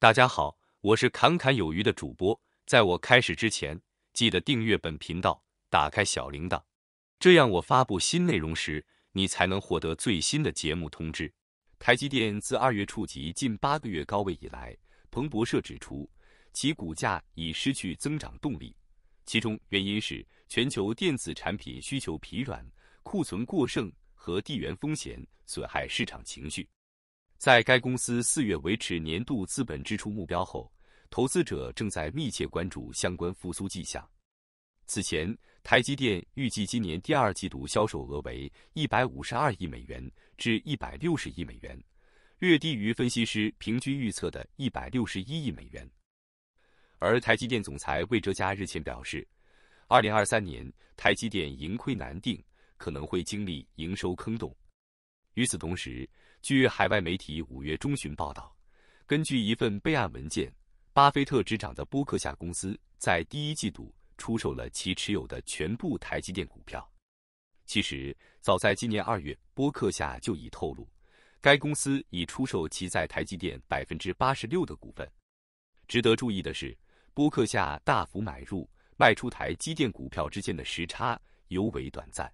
大家好，我是侃侃有余的主播。在我开始之前，记得订阅本频道，打开小铃铛，这样我发布新内容时，你才能获得最新的节目通知。台积电自二月触及近八个月高位以来，彭博社指出，其股价已失去增长动力，其中原因是全球电子产品需求疲软、库存过剩和地缘风险损害市场情绪。在该公司四月维持年度资本支出目标后，投资者正在密切关注相关复苏迹象。此前，台积电预计今年第二季度销售额为一百五十二亿美元至一百六十亿美元，略低于分析师平均预测的一百六十一亿美元。而台积电总裁魏哲嘉日前表示，二零二三年台积电盈亏难定，可能会经历营收坑洞。与此同时，据海外媒体五月中旬报道，根据一份备案文件，巴菲特执掌的伯克夏公司在第一季度出售了其持有的全部台积电股票。其实，早在今年二月，伯克夏就已透露，该公司已出售其在台积电百分之八十六的股份。值得注意的是，伯克夏大幅买入、卖出台积电股票之间的时差尤为短暂。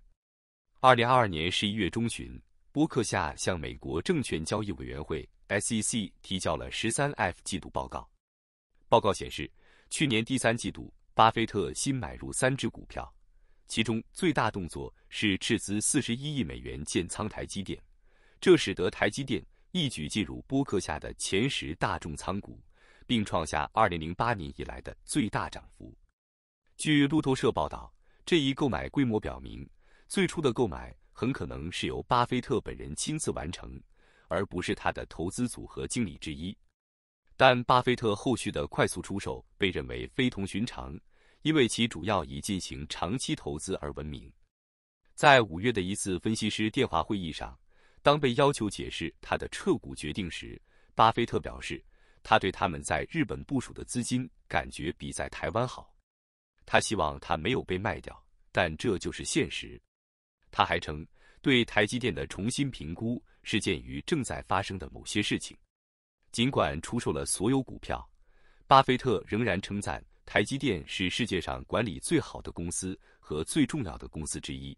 二零二二年十一月中旬。波克夏向美国证券交易委员会 （SEC） 提交了 13F 季度报告。报告显示，去年第三季度，巴菲特新买入三只股票，其中最大动作是斥资41亿美元建仓台积电，这使得台积电一举进入波克夏的前十大重仓股，并创下2008年以来的最大涨幅。据路透社报道，这一购买规模表明，最初的购买。很可能是由巴菲特本人亲自完成，而不是他的投资组合经理之一。但巴菲特后续的快速出手被认为非同寻常，因为其主要以进行长期投资而闻名。在五月的一次分析师电话会议上，当被要求解释他的撤股决定时，巴菲特表示，他对他们在日本部署的资金感觉比在台湾好。他希望他没有被卖掉，但这就是现实。他还称，对台积电的重新评估是鉴于正在发生的某些事情。尽管出售了所有股票，巴菲特仍然称赞台积电是世界上管理最好的公司和最重要的公司之一。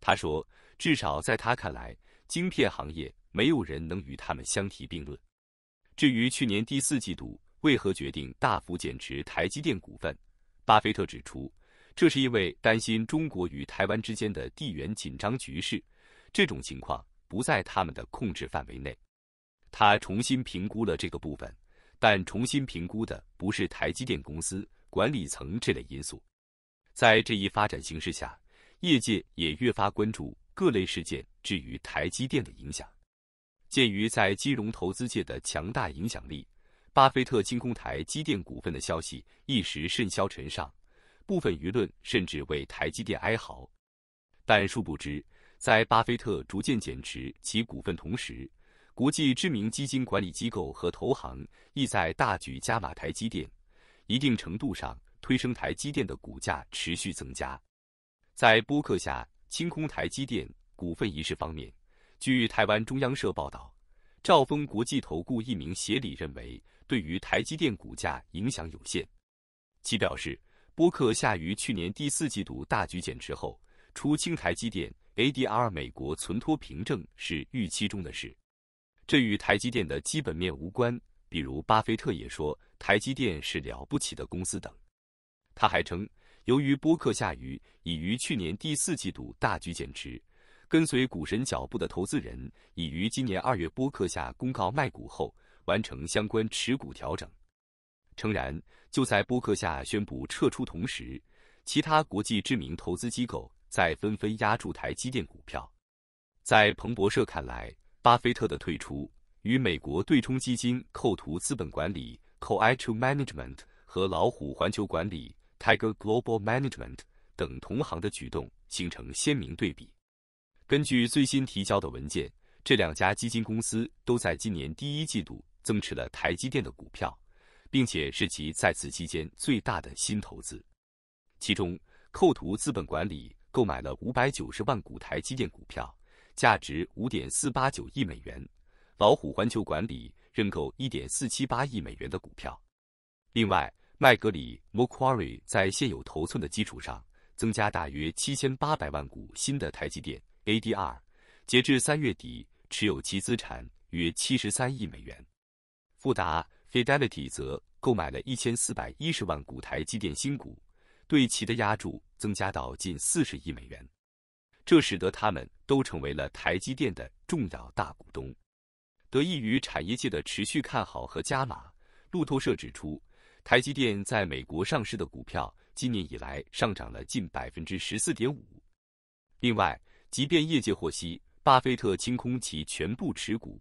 他说，至少在他看来，晶片行业没有人能与他们相提并论。至于去年第四季度为何决定大幅减持台积电股份，巴菲特指出。这是因为担心中国与台湾之间的地缘紧张局势，这种情况不在他们的控制范围内。他重新评估了这个部分，但重新评估的不是台积电公司管理层这类因素。在这一发展形势下，业界也越发关注各类事件至于台积电的影响。鉴于在金融投资界的强大影响力，巴菲特清空台积电股份的消息一时甚嚣尘上。部分舆论甚至为台积电哀嚎，但殊不知，在巴菲特逐渐减持其股份同时，国际知名基金管理机构和投行亦在大举加码台积电，一定程度上推升台积电的股价持续增加。在播客下清空台积电股份一事方面，据台湾中央社报道，兆丰国际投顾一名协理认为，对于台积电股价影响有限。其表示。波克夏于去年第四季度大举减持后，出清台积电 ADR 美国存托凭证是预期中的事。这与台积电的基本面无关，比如巴菲特也说台积电是了不起的公司等。他还称，由于波克夏于已于去年第四季度大举减持，跟随股神脚步的投资人已于今年二月波克夏公告卖股后，完成相关持股调整。诚然，就在波克夏宣布撤出同时，其他国际知名投资机构在纷纷压住台积电股票。在彭博社看来，巴菲特的退出与美国对冲基金扣图资本管理 c o a t u Management） 和老虎环球管理 （Tiger Global Management） 等同行的举动形成鲜明对比。根据最新提交的文件，这两家基金公司都在今年第一季度增持了台积电的股票。并且是其在此期间最大的新投资，其中，扣图资本管理购买了五百九十万股台积电股票，价值五点四八九亿美元；老虎环球管理认购一点四七八亿美元的股票。另外，麦格里 （McQuarrie） 在现有头寸的基础上增加大约七千八百万股新的台积电 ADR，截至三月底，持有其资产约七十三亿美元。富达。Fidelity 则购买了1410万股台积电新股，对其的压注增加到近40亿美元，这使得他们都成为了台积电的重要大股东。得益于产业界的持续看好和加码，路透社指出，台积电在美国上市的股票今年以来上涨了近14.5%。另外，即便业界获悉巴菲特清空其全部持股。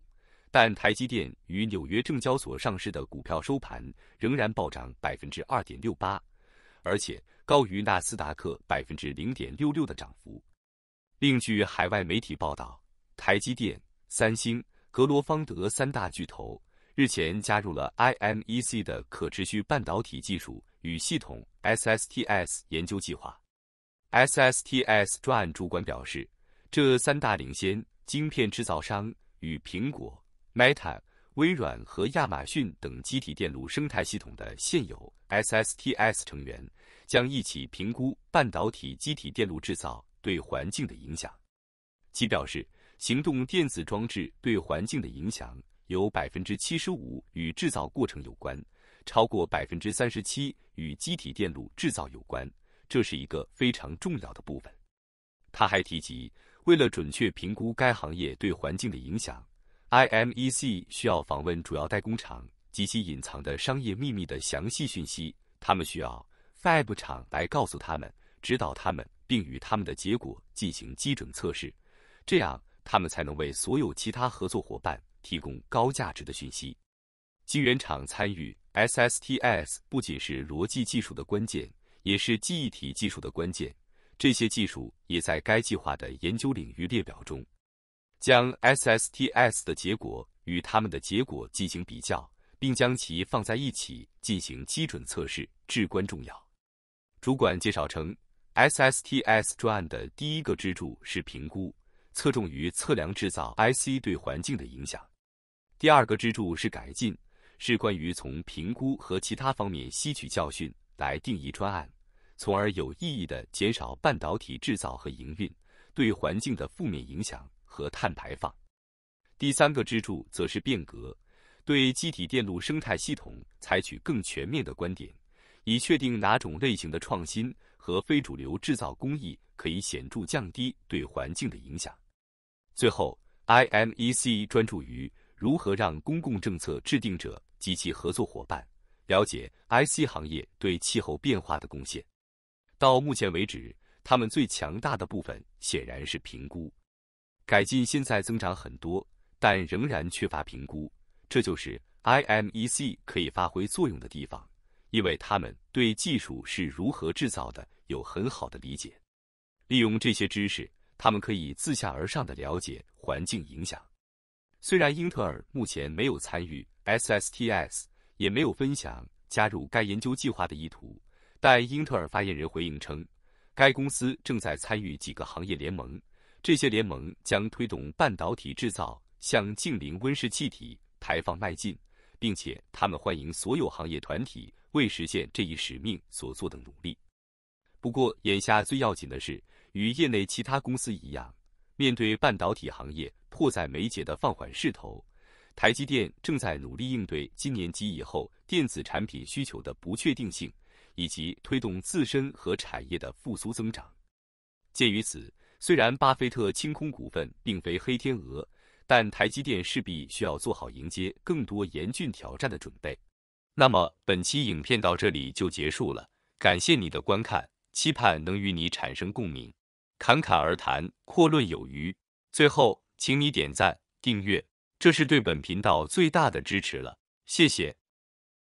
但台积电与纽约证交所上市的股票收盘仍然暴涨百分之二点六八，而且高于纳斯达克百分之零点六六的涨幅。另据海外媒体报道，台积电、三星、格罗方德三大巨头日前加入了 IMEC 的可持续半导体技术与系统 （SSTs） 研究计划。SSTs 专案主管表示，这三大领先晶片制造商与苹果。Meta、微软和亚马逊等机体电路生态系统的现有 SSTs 成员将一起评估半导体机体电路制造对环境的影响。其表示，行动电子装置对环境的影响有百分之七十五与制造过程有关，超过百分之三十七与机体电路制造有关，这是一个非常重要的部分。他还提及，为了准确评估该行业对环境的影响。IMEC 需要访问主要代工厂及其隐藏的商业秘密的详细讯息，他们需要 Fab 厂来告诉他们、指导他们，并与他们的结果进行基准测试，这样他们才能为所有其他合作伙伴提供高价值的讯息。晶圆厂参与 SSTs 不仅是逻辑技术的关键，也是记忆体技术的关键，这些技术也在该计划的研究领域列表中。将 SSTS 的结果与他们的结果进行比较，并将其放在一起进行基准测试至关重要。主管介绍称，SSTS 专案的第一个支柱是评估，侧重于测量制造 IC 对环境的影响。第二个支柱是改进，是关于从评估和其他方面吸取教训来定义专案，从而有意义地减少半导体制造和营运对环境的负面影响。和碳排放。第三个支柱则是变革，对机体电路生态系统采取更全面的观点，以确定哪种类型的创新和非主流制造工艺可以显著降低对环境的影响。最后，IMEC 专注于如何让公共政策制定者及其合作伙伴了解 IC 行业对气候变化的贡献。到目前为止，他们最强大的部分显然是评估。改进现在增长很多，但仍然缺乏评估。这就是 IMEC 可以发挥作用的地方，因为他们对技术是如何制造的有很好的理解。利用这些知识，他们可以自下而上的了解环境影响。虽然英特尔目前没有参与 SSTS，也没有分享加入该研究计划的意图，但英特尔发言人回应称，该公司正在参与几个行业联盟。这些联盟将推动半导体制造向近零温室气体排放迈进，并且他们欢迎所有行业团体为实现这一使命所做的努力。不过，眼下最要紧的是，与业内其他公司一样，面对半导体行业迫在眉睫的放缓势头，台积电正在努力应对今年及以后电子产品需求的不确定性，以及推动自身和产业的复苏增长。鉴于此，虽然巴菲特清空股份并非黑天鹅，但台积电势必需要做好迎接更多严峻挑战的准备。那么本期影片到这里就结束了，感谢你的观看，期盼能与你产生共鸣，侃侃而谈，阔论有余。最后，请你点赞、订阅，这是对本频道最大的支持了，谢谢。